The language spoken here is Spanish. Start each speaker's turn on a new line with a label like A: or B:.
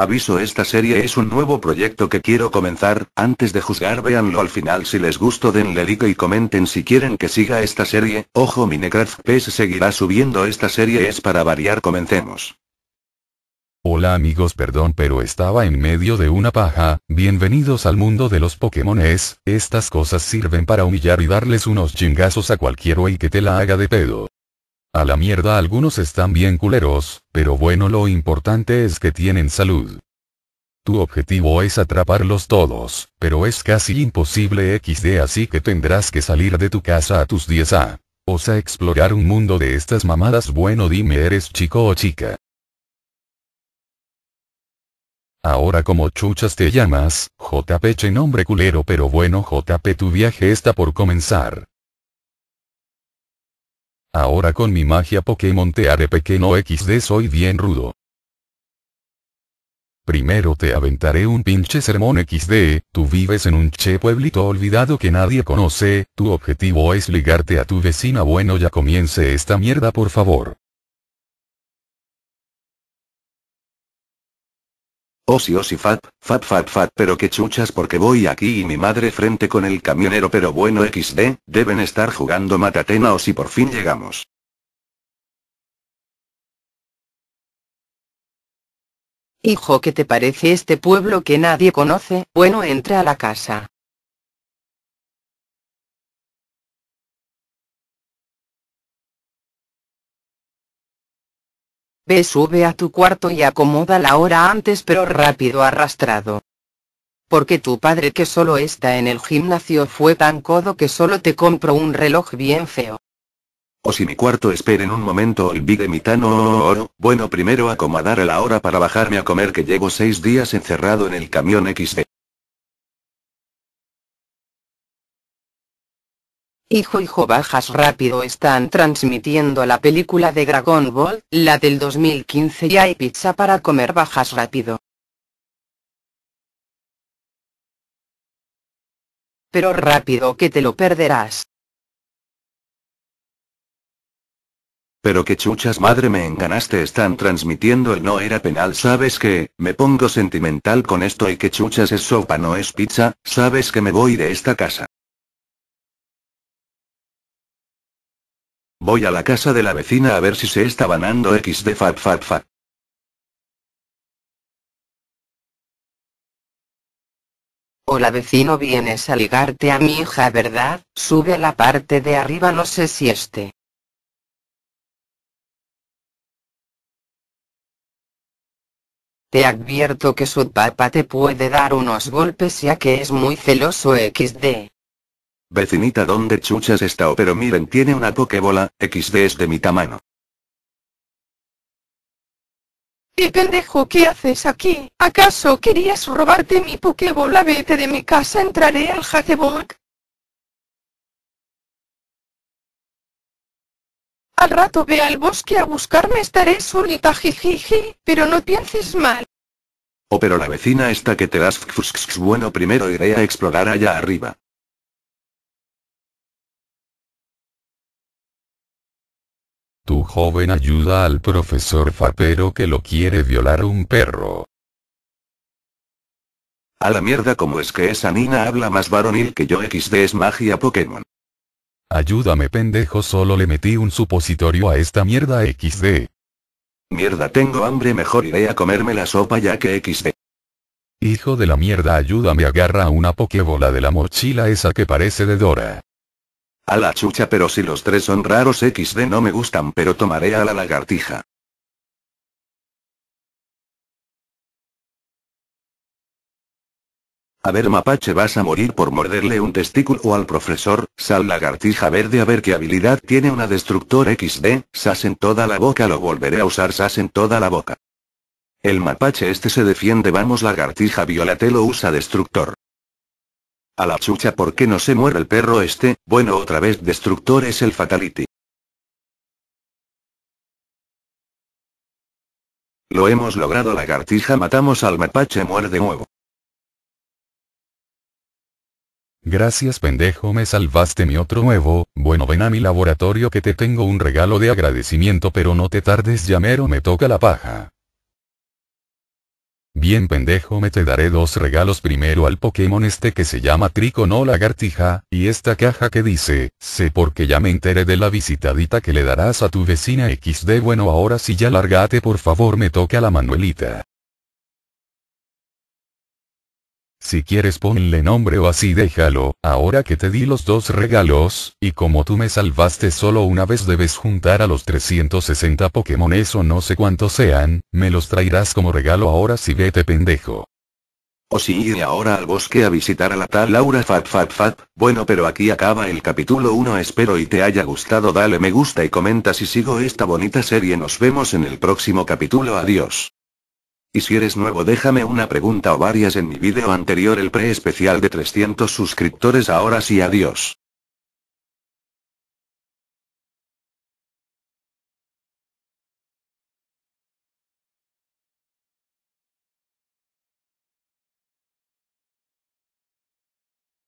A: Aviso esta serie es un nuevo proyecto que quiero comenzar, antes de juzgar véanlo al final si les gustó denle like y comenten si quieren que siga esta serie, ojo Minecraft PS seguirá subiendo esta serie es para variar comencemos.
B: Hola amigos perdón pero estaba en medio de una paja, bienvenidos al mundo de los Pokémones, estas cosas sirven para humillar y darles unos chingazos a cualquier wey que te la haga de pedo. A la mierda algunos están bien culeros, pero bueno lo importante es que tienen salud. Tu objetivo es atraparlos todos, pero es casi imposible XD así que tendrás que salir de tu casa a tus 10 A. O sea explorar un mundo de estas mamadas bueno dime eres chico o chica. Ahora como chuchas te llamas, JP che nombre culero pero bueno JP tu viaje está por comenzar. Ahora con mi magia Pokémon te haré pequeño XD soy bien rudo. Primero te aventaré un pinche sermón XD, tú vives en un che pueblito olvidado que nadie conoce, tu objetivo es ligarte a tu vecina bueno ya comience esta
C: mierda por favor.
A: o oh, si oh, fat, fat fat fat pero que chuchas porque voy aquí y mi madre frente con el camionero pero bueno xd, deben estar jugando matatena o oh, si por fin llegamos.
C: Hijo, ¿qué te parece este pueblo que nadie conoce? Bueno, entra a la casa. Ve sube a tu cuarto y acomoda la hora antes
A: pero rápido arrastrado. Porque tu padre que solo está en el gimnasio fue tan codo que solo te compro un reloj bien feo. O si mi cuarto en un momento olvide mi tan oro, bueno primero acomodar la hora para bajarme a comer que llevo seis días encerrado en el camión XD. Hijo Hijo Bajas Rápido están transmitiendo la película de Dragon Ball, la del 2015 y hay pizza para comer bajas rápido.
C: Pero rápido que te lo perderás.
A: Pero que chuchas madre me enganaste están transmitiendo el no era penal sabes que, me pongo sentimental con esto y que chuchas es sopa no es pizza, sabes que me voy de esta casa.
C: Voy a la casa de la vecina a ver si se está banando X de fat fat. Hola vecino, vienes a ligarte a mi hija, ¿verdad? Sube a la parte de arriba, no sé si esté. Te advierto
A: que su papá te puede dar unos golpes ya que es muy celoso XD. Vecinita donde chuchas está oh, pero miren tiene una pokebola, xd es de mi
C: tamaño. ¿Qué pendejo qué haces aquí? ¿Acaso querías robarte mi pokebola? Vete de mi casa, entraré al hackebook. Al rato
A: ve al bosque a buscarme, estaré solita jijiji, pero no pienses mal. Oh, pero la vecina está que te das fusks. Bueno, primero iré a explorar allá arriba.
B: Tu joven ayuda al profesor Fapero que lo quiere violar un perro. A la mierda como es que esa nina habla más varonil que yo XD es magia Pokémon. Ayúdame pendejo solo le metí un supositorio a esta mierda XD. Mierda tengo hambre mejor iré a comerme la sopa ya que XD. Hijo de la mierda ayúdame agarra una pokebola de la mochila esa que parece de Dora. A la chucha pero si los tres son raros XD no me gustan
C: pero tomaré a la lagartija.
A: A ver mapache vas a morir por morderle un testículo al profesor, sal lagartija verde a ver qué habilidad tiene una destructor XD, sas en toda la boca lo volveré a usar sas en toda la boca. El mapache este se defiende vamos lagartija violate lo usa destructor. A la chucha, ¿por qué no se muere el perro este? Bueno, otra vez Destructor es el Fatality.
C: Lo hemos logrado, lagartija, matamos
B: al mapache, muere de nuevo. Gracias pendejo, me salvaste mi otro nuevo, bueno ven a mi laboratorio que te tengo un regalo de agradecimiento pero no te tardes llamero, me toca la paja. Bien pendejo me te daré dos regalos primero al Pokémon este que se llama Trico no lagartija, y esta caja que dice, sé porque ya me enteré de la visitadita que le darás a tu vecina XD bueno ahora sí ya largate por favor me toca la Manuelita. Si quieres ponle nombre o así déjalo, ahora que te di los dos regalos, y como tú me salvaste solo una vez debes juntar a los 360 Pokémon o no sé cuántos sean, me los traerás como regalo ahora si vete
A: pendejo. O si iré ahora al bosque a visitar a la tal Laura Fat Fat Fat, bueno pero aquí acaba el capítulo 1 espero y te haya gustado dale me gusta y comenta si sigo esta bonita serie nos vemos en el próximo capítulo adiós. Y si eres nuevo déjame una pregunta o varias en mi video anterior el pre-especial de 300 suscriptores ahora
C: sí adiós.